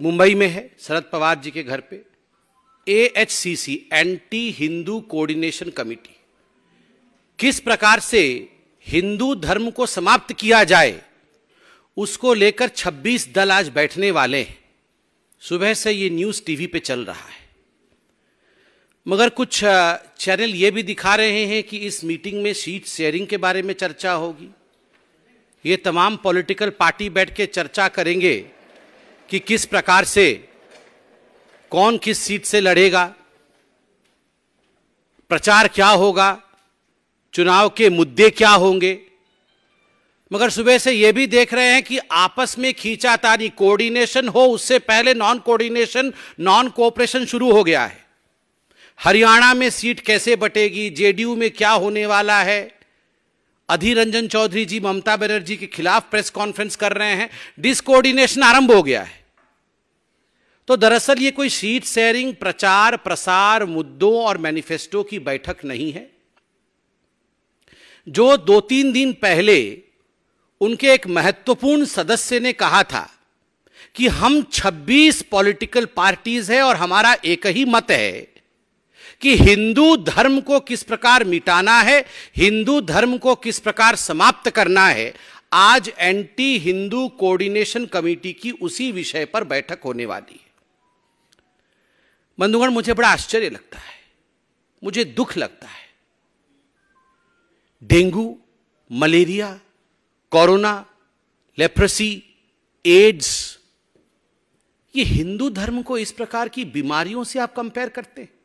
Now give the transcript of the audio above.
मुंबई में है शरद पवार जी के घर पे AHCC anti Hindu coordination committee किस प्रकार से हिंदू धर्म को समाप्त किया जाए उसको लेकर 26 दल आज बैठने वाले हैं सुबह से ये न्यूज़ टीवी पे चल रहा है मगर कुछ चैनल ये भी दिखा रहे हैं कि इस मीटिंग में सीट शेयरिंग के बारे में चर्चा होगी ये तमाम पॉलिटिकल पार्टी बैठ के चर्चा करेंगे कि किस प्रकार से कौन किस सीट से लड़ेगा प्रचार क्या होगा चुनाव के मुद्दे क्या होंगे मगर सुबह से यह भी देख रहे हैं कि आपस में खींचातानी कोऑर्डिनेशन हो उससे पहले नॉन कोऑर्डिनेशन नॉन कोऑपरेशन शुरू हो गया है हरियाणा में सीट कैसे बटेगी जेडीयू में क्या होने वाला है अधीर रंजन चौधरी जी ममता बनर्जी के खिलाफ प्रेस कॉन्फ्रेंस कर रहे हैं डिसकोऑर्डिनेशन आरंभ हो गया है तो दरअसल ये कोई सीट शेयरिंग प्रचार प्रसार मुद्दों और मैनिफेस्टो की बैठक नहीं है जो दो तीन दिन पहले उनके एक महत्वपूर्ण सदस्य ने कहा था कि हम 26 पॉलिटिकल पार्टीज हैं और हमारा एक ही मत है कि हिंदू धर्म को किस प्रकार मिटाना है हिंदू धर्म को किस प्रकार समाप्त करना है आज एंटी हिंदू कोऑर्डिनेशन कमेटी की उसी विषय पर बैठक होने वाली है बंधुगण मुझे बड़ा आश्चर्य लगता है मुझे दुख लगता है dengue malaria corona leprosy AIDS ये हिंदू धर्म को इस प्रकार की बीमारियों से आप कंपेयर करते हैं